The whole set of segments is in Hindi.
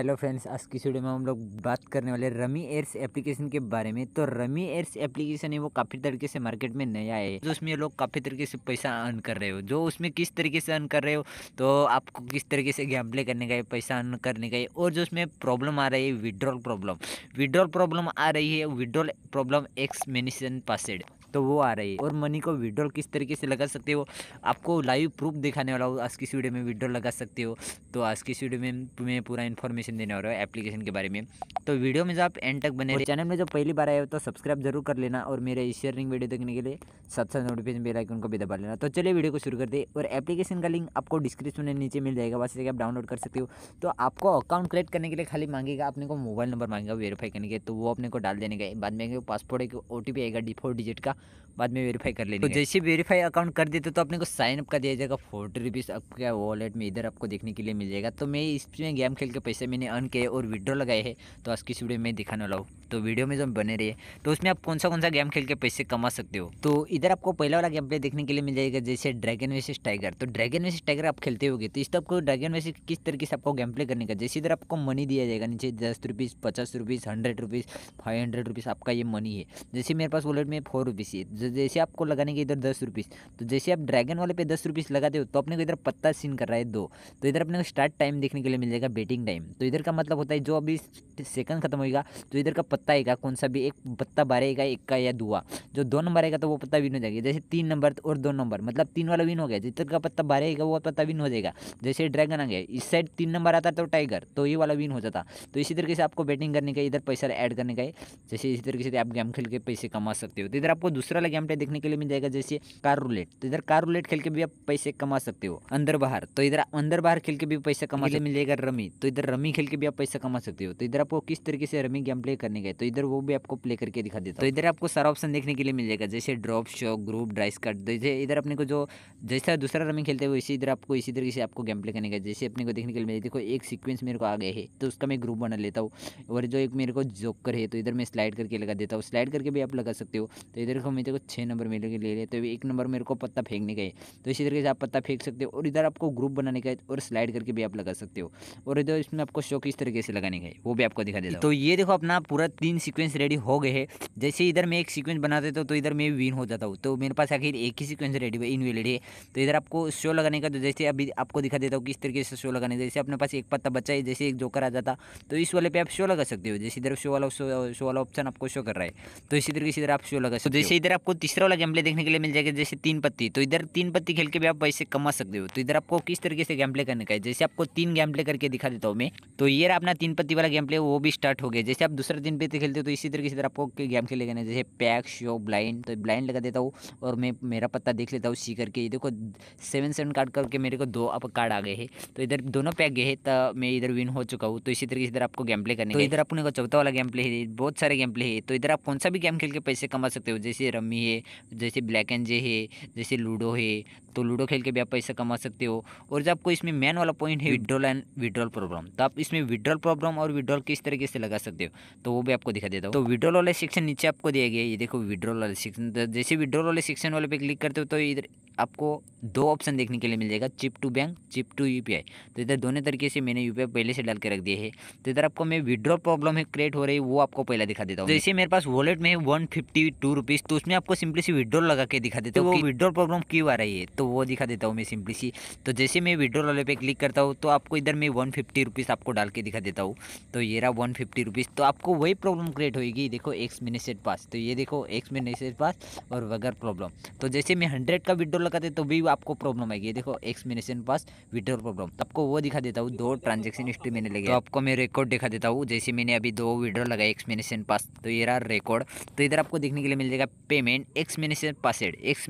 हेलो फ्रेंड्स आज की वीडियो में हम लोग बात करने वाले रमी एयर्स एप्लीकेशन के बारे में तो रमी एयर्स एप्लीकेशन है वो काफ़ी तरीके से मार्केट में नया है जो उसमें लोग काफ़ी तरीके से पैसा अर्न कर रहे हो जो उसमें किस तरीके से अर्न कर रहे हो तो आपको किस तरीके से प्ले करने का है पैसा अर्न करने का है और जो उसमें प्रॉब्लम आ रही है विड्रॉल प्रॉब्लम विड्रॉल प्रॉब्लम आ रही है विड्रॉल प्रॉब्लम एक्स मेनिशन पासेड तो वो आ रही है और मनी को विड्रॉल किस तरीके से लगा सकते हो आपको लाइव प्रूफ दिखाने वाला हो आज की वीडियो में विड्रॉल लगा सकते हो तो आज की वीडियो में तुम्हें पूरा इन्फॉर्मेशन देने वाला है एप्लीकेशन के बारे में तो वीडियो में जो आप एंड तक बने चैनल में जो पहली बार आए हो तो सब्सक्राइब जरूर कर लेना और मेरे शेयरिंग वीडियो देखने के लिए साथ साथ नोटिफिकेशन बेल आइकन को भी दबा लेना तो चलिए वीडियो को शुरू कर दे और एप्लीकेशन का लिंक आपको डिस्क्रिप्शन में नीचे मिल जाएगा वैसे आप डाउनलोड कर सकते हो तो आपको अकाउंट क्रिएट करने के लिए खाली मांगेगा अपने को मोबाइल नंबर मांगेगा वेरीफाई करने के तो वो अपने को डाल देने का बाद में पासपोर्ट एक ओ आएगा डी डिजिट का बाद में वेरीफाई कर लेंगे तो जैसे वेरीफाई अकाउंट कर देते तो अपने को साइनअप अप कर दिया जाएगा फोर्टी रुपीज़ आपके वॉलेट में इधर आपको देखने के लिए मिल जाएगा तो मैं इसमें गेम खेल के पैसे मैंने अर्न किए और विड्रॉ लगाए हैं तो आज की वीडियो में दिखाने वाला हूँ तो वीडियो में जो बने रहिए तो उसमें आप कौन सा कौन सा गेम खेल के पैसे कमा सकते हो तो इधर आपको पहला वाला गेम प्ले देखने के लिए मिल जाएगा जैसे ड्रैगन वेसिस टाइगर तो ड्रैगन वेसिस टाइगर आप खेलते हो तो इस आपको ड्रैगन वेसिस किस तरीके से आपको गेम प्ले करने का जैसे इधर आपको मनी दिया जाएगा नीचे दस रुपीज़ पचास rupees hundred rupees five hundred rupees आपका ये मनी है जैसे मेरे पास वॉलेट में फोर रुपीज़ है जैसे आपको लगाने के इधर दस रुपीज़ तो जैसे आप ड्रैगन वाले पे दस रुपीज़ लगाते हो तो अपने को इधर पत्ता सीन कर रहा है दो तो इधर अपने को स्टार्ट टाइम देखने के लिए मिल जाएगा बेटिंग टाइम तो इधर का मतलब होता है जो अभी सेकंड खत्म होगा तो इधर का है कौन सा भी एक पत्ता भरेगा एक का या दुआ जो दो नंबर आएगा तो वो पत्ता विन हो जाएगा जैसे तीन नंबर और दो नंबर मतलब तीन वाला विन हो गया जितना का पत्ता भरेगा वो पत्ता विन हो जाएगा जैसे ड्रैगन आ गया इस साइड तीन नंबर आता तो टाइगर तो ये वाला विन हो जाता तो इसी तरीके से आपको बैटिंग करने का इधर पैसा ऐड करने का है जैसे इसी तरीके से आप गेम खेल के पैसे कमा सकते हो तो इधर आपको दूसरा वाला गेम टाइप देखने के लिए मिल जाएगा जैसे कार रूलेट तो इधर कार रूलेट खेल के भी आप पैसे कमा सकते हो अंदर बाहर तो इधर अंदर बाहर खेल के भी पैसा कमा मिल जाएगा रमी तो इधर रमी खेल के भी आप पैसा कमा सकते हो तो इधर आपको किस तरीके से रमी गेम प्ले करने का है तो इधर वो भी आपको प्ले करके दिखा देता है तो इधर आपको सारा ऑप्शन देखने के लिए मिल जाएगा जैसे ड्रॉप शॉक ग्रुप ड्राइस कट जैसे इधर अपने को जो जैसा दूसरा रमिंग खेलते हैं इसी इधर आपको इसी तरीके से आपको गेम प्ले करने का जैसे अपने को देखने के लिए मिले देखो एक सिक्वेंस मेरे को आ गया है तो उसका मैं ग्रुप बना लेता हूँ और जो एक मेरे को जोकर है तो इधर मैं स्लाइड करके लगा देता हूँ स्लाइड करके भी आप लगा सकते हो तो इधर को मेरे को छः नंबर मेरे को ले लिया तो एक नंबर मेरे को पत्ता फेंकने का है तो इसी तरीके से आप पत्ता फेंक सकते हो और इधर आपको ग्रुप बनाने का है और स्लाइड करके भी आप लगा सकते हो और इधर इसमें आपको शौक इस तरीके से लगाने का है वो भी आपको दिखा देता तो ये देखो अपना पूरा तीन सीक्वेंस रेडी हो गए हैं जैसे इधर मैं एक सीक्वेंस बना देता हूँ तो इधर मैं विन हो जाता हूँ तो मेरे पास आखिर एक ही सीक्वेंस रेडी है इनवेलिड है तो इधर आपको शो लगाने का तो जैसे अभी आपको दिखा देता हूँ किस तरीके से शो लगाने जैसे अपने पास एक पत्ता बच्चा है जैसे एक जोकर आ जाता तो इस वाले पे आप शो लगा सकते हो जैसे इधर शो वाला शो वाला ऑप्शन आपको शो कर रहा है तो इसी तरीके से इधर आप शो लगा तो सकते हो जैसे इधर आपको तीसरा वाला गैम्पले प्ले देखने के लिए मिल जाएगा जैसे तीन पत्ती तो इधर तीन पत्ती खेल के भी आप पैसे कमा सकते हो तो इधर आपको किस तरीके से गैम्पले प्ले करने का है जैसे आपको तीन गैम्पले करके दिखा देता हूँ मैं तो ये अपना तीन पत्ती वाला गैम्पले वो भी स्टार्ट हो गया जैसे आप दूसरा दिन पे खेलते खेलते तो इसी तरीके से आपको गेम खेले गए जैसे पैक शो ब्लाइंड तो ब्लाइंड लगा देता हूँ और मैं मेरा पत्ता देख लेता हूँ सी करके देखो सेवन सेवन कार्ड करके मेरे को दो अब कार्ड आ गए हैं तो इधर दोनों पैक गए हैं तो मैं इधर विन हो चुका हूँ तो इसी तरीके से इधर आपको गेम प्ले करने तो इधर अपने को चौथा वाला गेम प्ले है बहुत सारे गेम प्ले है तो इधर आप कौन सा भी गेम खेल के पैसे कमा सकते हो जैसे रमी है जैसे ब्लैक एंड जे है जैसे लूडो है तो लूडो खेल के भी आप पैसा कमा सकते हो और जब आपको इसमें मेन वाला पॉइंट है विड्रॉल एंड विड्रॉल प्रॉब्लम तो आप इसमें विड्रॉल प्रॉब्लम और विड्रॉल किस तरीके से लगा सकते हो तो वो भी आपको दिखा देता हूँ तो विड्रोल वाले सेक्शन नीचे आपको दिया गया ये देखो विड्रोल वाले सेक्शन तो जैसे विड्रोल वाले सेक्शन वाले पे क्लिक करते हो तो इधर आपको दो ऑप्शन देखने के लिए मिल जाएगा chip to bank chip to UPI तो इधर दोनों तरीके से मैंने यूपीआई पहले से डाल के रख दिए है तो इधर आपको मैं विड्रॉ प्रॉब्लम है क्रिएट हो रही है वो आपको पहला दिखा देता हूँ जैसे तो मेरे पास वॉलेट में वन फिफ्टी टू रुपीज़ तो उसमें आपको सिंपली से विड्रॉ लगा के दिखा देता हूँ तो वो विड्रॉ प्रॉब्लम क्यों आ रही है तो वो दिखा देता हूँ मैं सिंपली सी तो जैसे मैं विड्रॉ वाले पे क्लिक करता हूँ तो आपको इधर मैं वन फिफ्टी रुपीज़ आपको डाल के दिखा देता हूँ तो ये रहा वन फिफ्टी रुपीज़ तो आपको वही प्रॉब्लम क्रिएट होगी देखो एक्स मिनट पास तो ये देखो एक्स मिनट पास और वगैरह प्रॉब्लम तो जैसे मैं हंड्रेड का विड्रॉ लगाते तो भी आपको प्रॉब्लम आएगी देखो एक्स पास विड्रॉल प्रॉब्लम आपको वो दिखा देता हूँ दो ट्रांजेक्शन हिस्ट्री मैंने लगे तो आपको मैं रिकॉर्ड दिखा देता हूँ जैसे मैंने अभी दो विड्रॉल लगाया एक्स पास तो ये रहा रिकॉर्ड तो इधर आपको देखने के लिए मिल जाएगा पेमेंट एक्स पासेड एक्स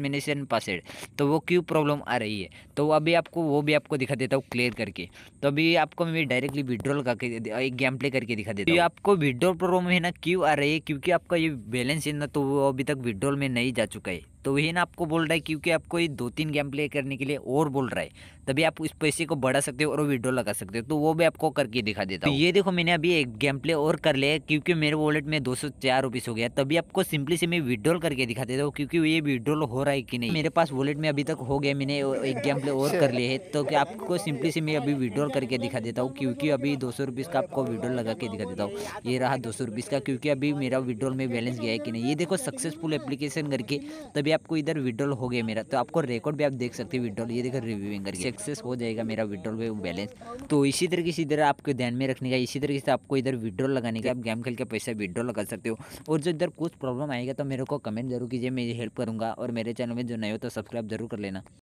पासेड तो वो क्यों प्रॉब्लम आ रही है तो अभी आपको वो भी आपको दिखा देता हूँ क्लियर करके तो अभी आपको मैं डायरेक्टली विड्रॉल करके एक गेम प्ले करके दिखा देता हूँ आपको विड्रॉल प्रॉब्लम है ना क्यों आ रही है क्योंकि आपका ये बैलेंस है ना तो वो अभी तक विड्रॉल में नहीं जा चुका है तो वही ना आपको बोल रहा है क्योंकि आपको ये दो तीन गेम प्ले करने के लिए और बोल रहा है तभी आप उस पैसे को बढ़ा सकते हो और विड्रॉ लगा सकते हो तो वो भी आपको करके दिखा देता तो हूँ ये देखो मैंने अभी एक गेम प्ले और कर ले क्योंकि मेरे वॉलेट में दो सौ चार रुपीस हो गया तभी आपको सिंपली से मैं विड्रॉल करके दिखा देता हूँ क्योंकि ये विड्रॉल हो रहा है कि नहीं मेरे पास वॉलेट में अभी तक हो गया मैंने एक गेम प्ले और कर लिए है तो आपको सिंपली से मैं अभी विड्रॉल करके दिखा देता हूँ क्योंकि अभी दो सौ का आपको विड्रॉल लगा के दिखा देता हूँ ये रहा दो सौ का क्योंकि अभी मेरा विड्रॉल में बैलेंस गया है कि नहीं ये देखो सक्सेसफुल एप्लीकेशन करके तभी आपको इधर विड्रॉल हो गया मेरा तो आपको रिकॉर्ड भी आप देख सकते हैं विड्रॉल ये देखो रिव्यूइंग करके सक्सेस हो जाएगा मेरा विड्रॉल का बैलेंस तो इसी तरीके से इधर आपको ध्यान में रखने का इसी तरीके से आपको इधर विड्रॉल लगाने का आप गेम खेल के पैसा विड्रॉल लगा सकते हो और जो इधर कुछ प्रॉब्लम आएगा तो मेरे को कमेंट जरूर कीजिए मेरी हेल्प करूँगा और मेरे चैनल में जो नए हो तो सब्सक्राइब जरूर कर लेना